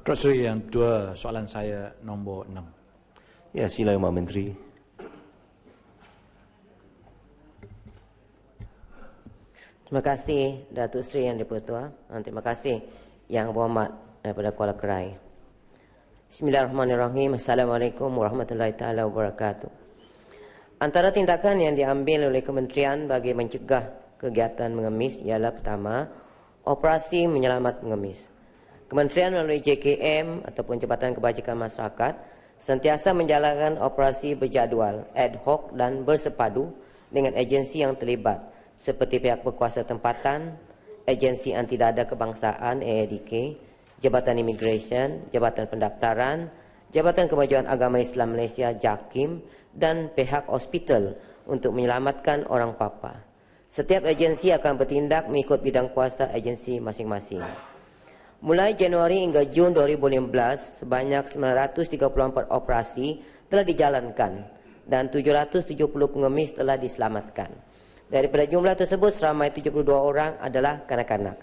Tuan Sri yang dua soalan saya nombor enam. Ya sila Pak Menteri. Terima kasih Datuk Sri Yang Dipertua dan ah, terima kasih Yang Berhormat daripada Kuala Kerai. Bismillahirrahmanirrahim. Assalamualaikum warahmatullahi taala wabarakatuh. Antara tindakan yang diambil oleh kementerian bagi mencegah kegiatan mengemis ialah pertama, operasi menyelamat mengemis. Kementerian melalui JKM ataupun Jabatan Kebajikan Masyarakat sentiasa menjalankan operasi berjadual, ad hoc dan bersepadu dengan agensi yang terlibat seperti pihak berkuasa tempatan, agensi anti dada kebangsaan AADK, Jabatan Immigration, Jabatan Pendaftaran, Jabatan Kemajuan Agama Islam Malaysia JAKIM dan pihak hospital untuk menyelamatkan orang Papa. Setiap agensi akan bertindak mengikut bidang kuasa agensi masing-masing. Mulai Januari hingga Jun 2015, sebanyak 934 operasi telah dijalankan dan 770 pengemis telah diselamatkan. Dari pada jumlah tersebut, seramai 72 orang adalah kanak-kanak.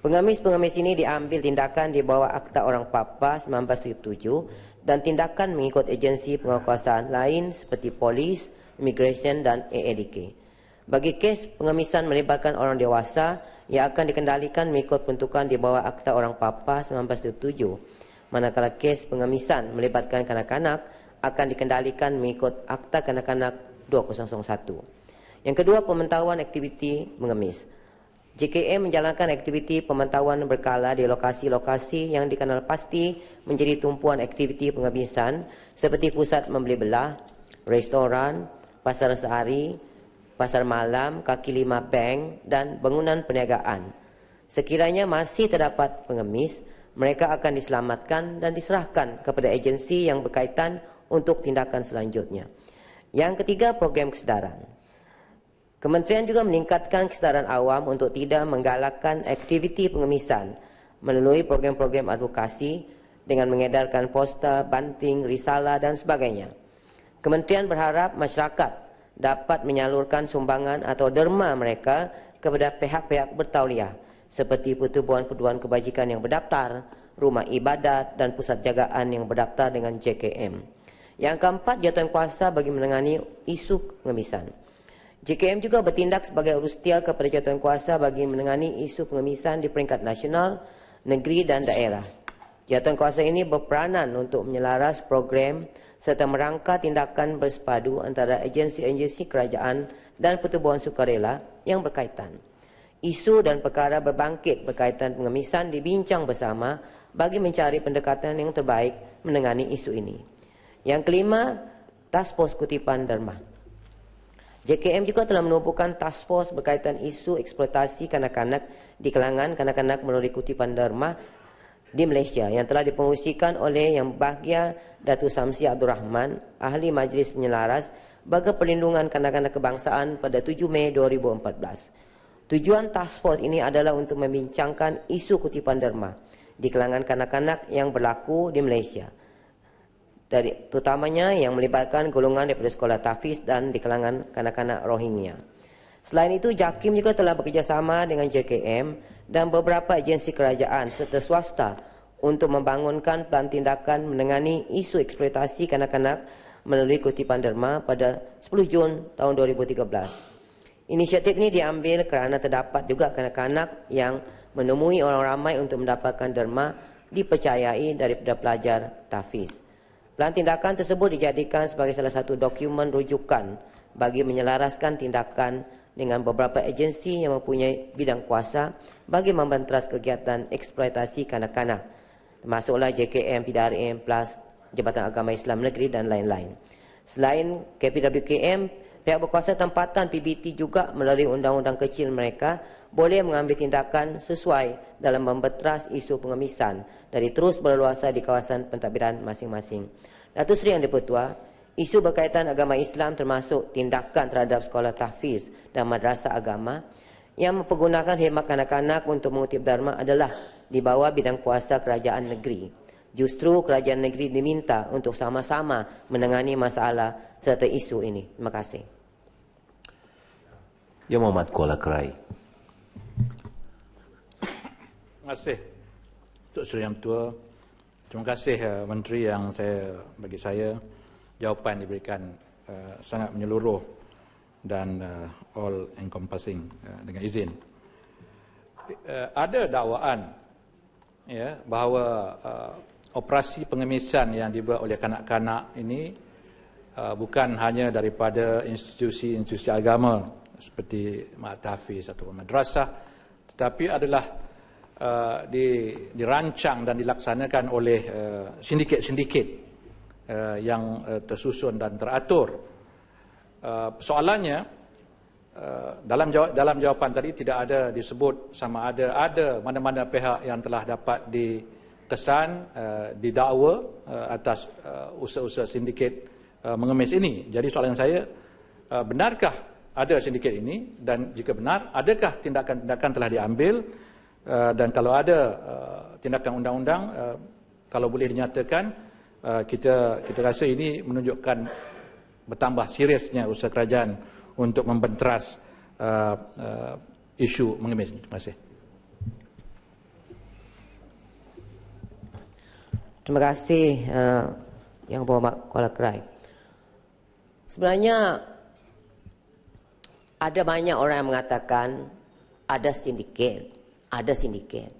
Pengemis-pengemis ini diambil tindakan di bawah Akta Orang Papa 1977 dan tindakan mengikut agensi penguasaan lain seperti polis, immigration dan AADK. Bagi kes pengemisan melibatkan orang dewasa yang akan dikendalikan mengikut peruntukan di bawah Akta Orang Papa 1977. Manakala kes pengemisan melibatkan kanak-kanak akan dikendalikan mengikut Akta Kanak-kanak 2001. Yang kedua, pementauan aktiviti mengemis. JKM menjalankan aktiviti pementauan berkala di lokasi-lokasi yang dikenal pasti menjadi tumpuan aktiviti pengemisan seperti pusat membeli belah, restoran, pasar sehari, pasar malam, kaki lima bank dan bangunan perniagaan. Sekiranya masih terdapat pengemis, mereka akan diselamatkan dan diserahkan kepada agensi yang berkaitan untuk tindakan selanjutnya. Yang ketiga, program kesedaran. Kementerian juga meningkatkan kesedaran awam untuk tidak menggalakkan aktiviti pengemisan melalui program-program advokasi dengan mengedarkan poster, banting, risalah dan sebagainya. Kementerian berharap masyarakat dapat menyalurkan sumbangan atau derma mereka kepada pihak-pihak bertauliah seperti pertubuhan-pertubuhan kebajikan yang berdaftar, rumah ibadat dan pusat jagaan yang berdaftar dengan JKM. Yang keempat, jawatan kuasa bagi menangani isu pengemisan. JKM juga bertindak sebagai urustia kepada jawatan kuasa bagi menangani isu pengemisan di peringkat nasional, negeri dan daerah. Jawatan kuasa ini berperanan untuk menyelaras program serta merangka tindakan bersepadu antara agensi-agensi kerajaan dan pertubuhan sukarela yang berkaitan. Isu dan perkara berbangkit berkaitan pengemisan dibincang bersama bagi mencari pendekatan yang terbaik menangani isu ini. Yang kelima, Task Force Kutipan Dharma. JKM juga telah menubuhkan task force berkaitan isu eksploitasi kanak-kanak di kalangan kanak-kanak melalui kutipan Dharma di Malaysia yang telah dipengusikan oleh yang bahagia Datu Samsi Abdul Rahman, ahli majlis penyelaras bagi perlindungan kanak-kanak kebangsaan pada 7 Mei 2014. Tujuan task force ini adalah untuk membincangkan isu kutipan derma di kalangan kanak-kanak yang berlaku di Malaysia. Dari, terutamanya yang melibatkan golongan daripada sekolah Tafiz dan di kalangan kanak-kanak Rohingya. Selain itu, JAKIM juga telah bekerjasama dengan JKM dan beberapa agensi kerajaan serta swasta untuk membangunkan pelan tindakan menangani isu eksploitasi kanak-kanak melalui kutipan derma pada 10 Jun tahun 2013. Inisiatif ini diambil kerana terdapat juga kanak-kanak yang menemui orang ramai untuk mendapatkan derma dipercayai daripada pelajar tahfiz. Pelan tindakan tersebut dijadikan sebagai salah satu dokumen rujukan bagi menyelaraskan tindakan tersebut dengan beberapa agensi yang mempunyai bidang kuasa bagi membentras kegiatan eksploitasi kanak-kanak termasuklah JKM, PDRM plus Jabatan Agama Islam Negeri dan lain-lain. Selain KPWKM, pihak berkuasa tempatan PBT juga melalui undang-undang kecil mereka boleh mengambil tindakan sesuai dalam membetras isu pengemisan dari terus berluasa di kawasan pentadbiran masing-masing. Datuk Seri Yang Dipertua, isu berkaitan agama Islam termasuk tindakan terhadap sekolah tahfiz dan madrasah agama yang mempergunakan khidmat kanak-kanak untuk mengutip Dharma adalah di bawah bidang kuasa kerajaan negeri. Justru kerajaan negeri diminta untuk sama-sama menangani masalah serta isu ini. Terima kasih. Ya Muhammad Kuala Kerai. Terima kasih. Tok Suri Tua. Terima kasih uh, Menteri yang saya bagi saya jawapan diberikan uh, sangat menyeluruh dan uh, all encompassing uh, dengan izin. Uh, ada dakwaan ya bahawa uh, operasi pengemisan yang dibuat oleh kanak-kanak ini uh, bukan hanya daripada institusi-institusi agama seperti matahfiz atau madrasah tetapi adalah uh, dirancang dan dilaksanakan oleh uh, sindiket-sindiket uh, yang uh, tersusun dan teratur. Uh, soalannya uh, dalam jawab, dalam jawapan tadi tidak ada disebut sama ada ada mana-mana pihak yang telah dapat dikesan uh, didakwa uh, atas uh, usaha-usaha sindiket uh, mengemis ini. Jadi soalan saya uh, benarkah ada sindiket ini dan jika benar adakah tindakan-tindakan telah diambil uh, dan kalau ada uh, tindakan undang-undang uh, kalau boleh dinyatakan Eh, kita kita rasa ini menunjukkan bertambah seriusnya usaha kerajaan untuk membenteras uh, uh, isu mengemis. Terima kasih. Terima kasih uh, Yang Berhormat Kuala Kerai. Sebenarnya ada banyak orang yang mengatakan ada sindiket, ada sindiket.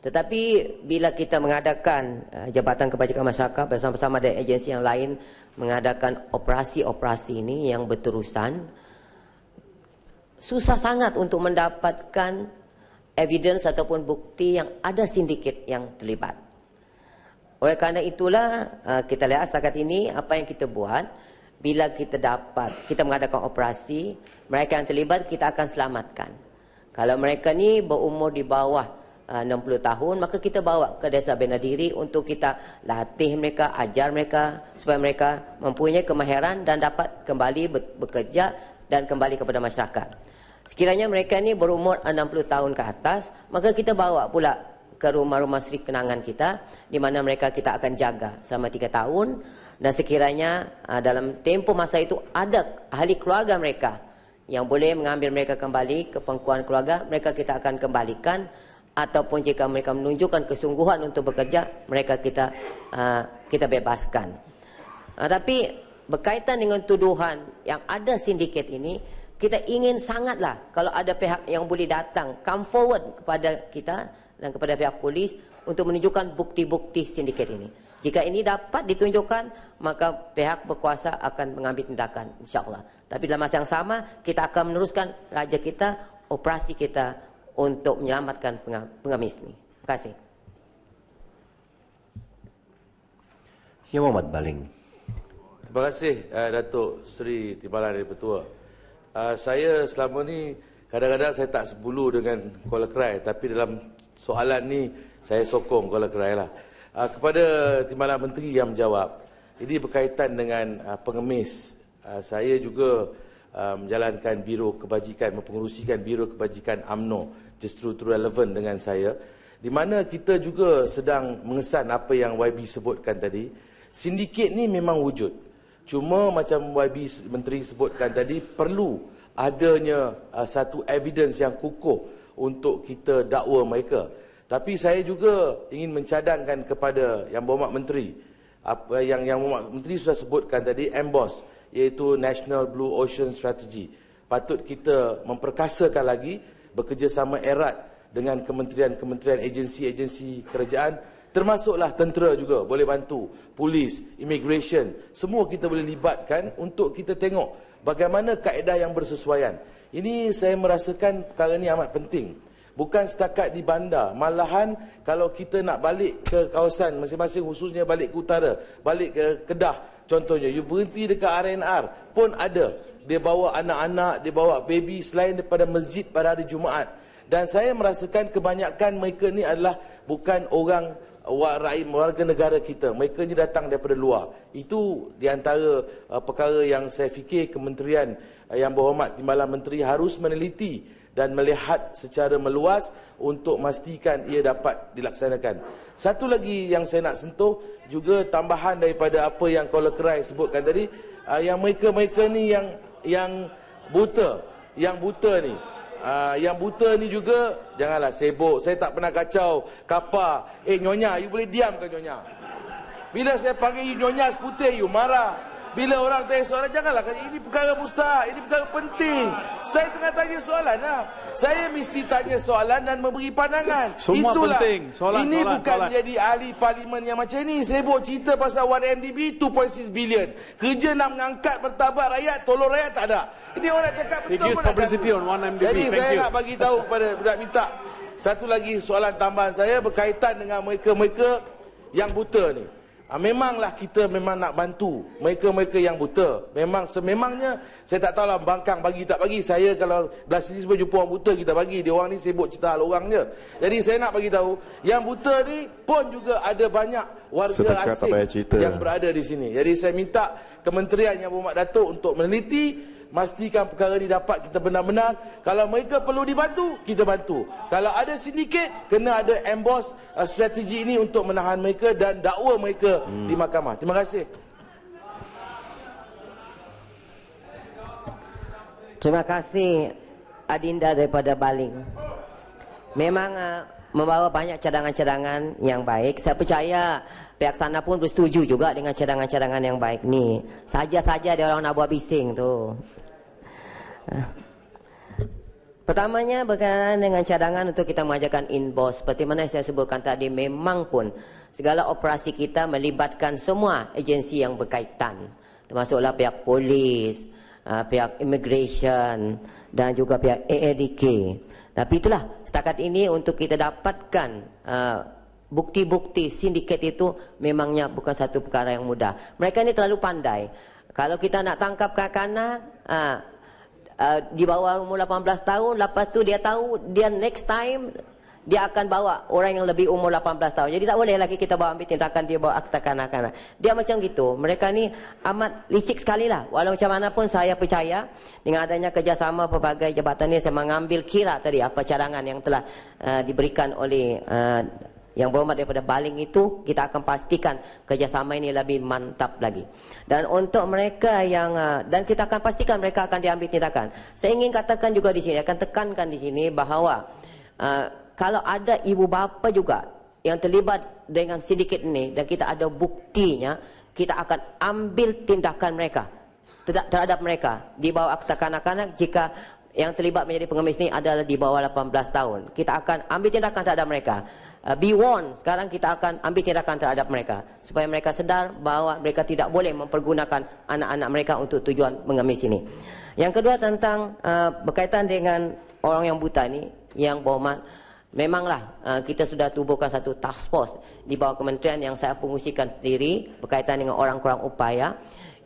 Tetapi bila kita mengadakan eh, Jabatan Kebajikan Masyarakat bersama-sama dengan agensi yang lain mengadakan operasi-operasi ini yang berterusan, susah sangat untuk mendapatkan evidence ataupun bukti yang ada sindiket yang terlibat. Oleh kerana itulah eh, kita lihat setakat ini apa yang kita buat bila kita dapat kita mengadakan operasi mereka yang terlibat kita akan selamatkan. Kalau mereka ni berumur di bawah 60 uh, tahun maka kita bawa ke desa bina diri untuk kita latih mereka ajar mereka supaya mereka mempunyai kemahiran dan dapat kembali bekerja dan kembali kepada masyarakat sekiranya mereka ni berumur 60 tahun ke atas maka kita bawa pula ke rumah-rumah Sri Kenangan kita di mana mereka kita akan jaga selama 3 tahun dan sekiranya uh, dalam tempoh masa itu ada ahli keluarga mereka yang boleh mengambil mereka kembali ke pangkuan keluarga mereka kita akan kembalikan ataupun jika mereka menunjukkan kesungguhan untuk bekerja mereka kita uh, kita bebaskan. Uh, tapi berkaitan dengan tuduhan yang ada sindiket ini kita ingin sangatlah kalau ada pihak yang boleh datang come forward kepada kita dan kepada pihak polis untuk menunjukkan bukti-bukti sindiket ini. Jika ini dapat ditunjukkan, maka pihak berkuasa akan mengambil tindakan insya-Allah. Tapi dalam masa yang sama, kita akan meneruskan raja kita, operasi kita untuk menyelamatkan pengemis ini. Terima kasih. Ya Muhammad Baling. Terima kasih uh, Datuk Seri Timbalan dari Petua. Uh, saya selama ni kadang-kadang saya tak sebulu dengan Kuala Kerai tapi dalam soalan ni saya sokong Kuala Kerai lah. Uh, kepada Timbalan Menteri yang menjawab, ini berkaitan dengan uh, pengemis. Uh, saya juga Uh, menjalankan biro kebajikan mempengerusikan biro kebajikan AMNO justru true relevant dengan saya di mana kita juga sedang mengesan apa yang YB sebutkan tadi sindiket ni memang wujud cuma macam YB menteri sebutkan tadi perlu adanya uh, satu evidence yang kukuh untuk kita dakwa mereka tapi saya juga ingin mencadangkan kepada yang berhormat menteri apa yang yang menteri sudah sebutkan tadi emboss iaitu National Blue Ocean Strategy. Patut kita memperkasakan lagi bekerjasama erat dengan kementerian-kementerian agensi-agensi kerajaan termasuklah tentera juga boleh bantu, polis, immigration, semua kita boleh libatkan untuk kita tengok bagaimana kaedah yang bersesuaian. Ini saya merasakan perkara ini amat penting. Bukan setakat di bandar, malahan kalau kita nak balik ke kawasan masing-masing khususnya balik ke utara, balik ke Kedah, Contohnya, you berhenti dekat RNR pun ada. Dia bawa anak-anak, dia bawa baby selain daripada masjid pada hari Jumaat. Dan saya merasakan kebanyakan mereka ni adalah bukan orang uh, warga negara kita. Mereka ni datang daripada luar. Itu di antara uh, perkara yang saya fikir kementerian uh, yang berhormat Timbalan Menteri harus meneliti dan melihat secara meluas untuk memastikan ia dapat dilaksanakan. Satu lagi yang saya nak sentuh juga tambahan daripada apa yang Kuala Kerai sebutkan tadi ah, yang mereka-mereka ni yang yang buta, yang buta ni. Uh, yang buta ni juga janganlah sibuk. Saya tak pernah kacau kapal. Eh Nyonya, you boleh diam ke Nyonya? Bila saya panggil you Nyonya seputih you marah. Bila orang tanya soalan janganlah ini perkara mustahil, ini perkara penting. Saya tengah tanya soalan lah. Saya mesti tanya soalan dan memberi pandangan. Semua Itulah. penting. Soalan, ini soalan, bukan soalan. jadi ahli parlimen yang macam ni. Saya buat cerita pasal 1MDB 2.6 bilion. Kerja nak mengangkat bertabat rakyat, tolong rakyat tak ada. Ini orang cakap betul pun publicity on Jadi Thank saya you. nak bagi tahu kepada budak minta satu lagi soalan tambahan saya berkaitan dengan mereka-mereka yang buta ni. Ah, memanglah kita memang nak bantu mereka-mereka yang buta. Memang sememangnya saya tak tahu lah bangkang bagi tak bagi. Saya kalau belas sini sebab jumpa orang buta kita bagi. Dia orang ni sibuk cerita hal orang je. Jadi saya nak bagi tahu yang buta ni pun juga ada banyak warga Setakat asing yang berada di sini. Jadi saya minta kementerian yang berhormat Datuk untuk meneliti Mastikan perkara ini dapat kita benar-benar Kalau mereka perlu dibantu, kita bantu Kalau ada sindiket, kena ada emboss uh, strategi ini Untuk menahan mereka dan dakwa mereka hmm. di mahkamah Terima kasih Terima kasih Adinda daripada Baling Memang uh, membawa banyak cadangan-cadangan yang baik Saya percaya pihak sana pun bersetuju juga dengan cadangan-cadangan yang baik ni. Saja-saja dia orang nak buat bising tu. Pertamanya berkaitan dengan cadangan untuk kita mengajarkan inbox. Seperti mana saya sebutkan tadi, memang pun segala operasi kita melibatkan semua agensi yang berkaitan. Termasuklah pihak polis, ah, pihak immigration dan juga pihak AADK. Tapi itulah setakat ini untuk kita dapatkan ah, bukti-bukti sindiket itu memangnya bukan satu perkara yang mudah. Mereka ini terlalu pandai. Kalau kita nak tangkap kakak-kakak, uh, uh, di bawah umur 18 tahun, lepas tu dia tahu, dia next time, dia akan bawa orang yang lebih umur 18 tahun. Jadi tak boleh lagi kita bawa ambil tindakan dia bawa akta kanak-kanak. Dia macam gitu. Mereka ni amat licik sekali lah. Walau macam mana pun saya percaya dengan adanya kerjasama pelbagai jabatan ini saya mengambil kira tadi apa cadangan yang telah uh, diberikan oleh yang berhormat daripada baling itu kita akan pastikan kerjasama ini lebih mantap lagi dan untuk mereka yang ah, dan kita akan pastikan mereka akan diambil tindakan saya ingin katakan juga di sini akan tekankan di sini bahawa ah, kalau ada ibu bapa juga yang terlibat dengan sindiket ini dan kita ada buktinya kita akan ambil tindakan mereka terhadap mereka di bawah akta kanak-kanak jika yang terlibat menjadi pengemis ini adalah di bawah 18 tahun kita akan ambil tindakan terhadap mereka uh, be warned sekarang kita akan ambil tindakan terhadap mereka supaya mereka sedar bahawa mereka tidak boleh mempergunakan anak-anak mereka untuk tujuan mengemis ini yang kedua tentang uh, berkaitan dengan orang yang buta ini yang berhormat Memanglah uh, kita sudah tubuhkan satu task force di bawah kementerian yang saya fungsikan sendiri berkaitan dengan orang kurang upaya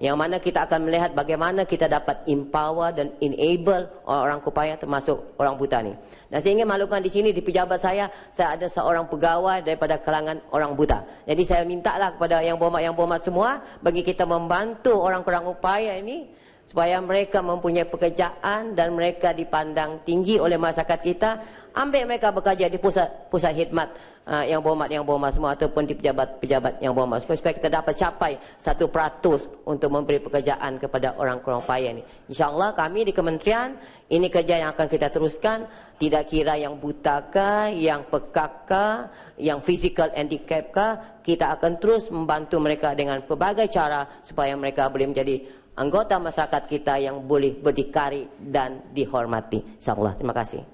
yang mana kita akan melihat bagaimana kita dapat empower dan enable orang-orang kupaya termasuk orang buta ni. Dan saya ingin malukan di sini di pejabat saya, saya ada seorang pegawai daripada kalangan orang buta. Jadi saya minta lah kepada yang bomat yang bomat semua bagi kita membantu orang-orang upaya ini supaya mereka mempunyai pekerjaan dan mereka dipandang tinggi oleh masyarakat kita ambil mereka bekerja di pusat pusat khidmat uh, yang berhormat yang berhormat semua ataupun di pejabat-pejabat yang berhormat semua supaya kita dapat capai satu peratus untuk memberi pekerjaan kepada orang kurang payah ini. InsyaAllah kami di kementerian ini kerja yang akan kita teruskan tidak kira yang buta kah, yang pekak kah, yang physical handicap kah, kita akan terus membantu mereka dengan pelbagai cara supaya mereka boleh menjadi anggota masyarakat kita yang boleh berdikari dan dihormati. InsyaAllah. Terima kasih.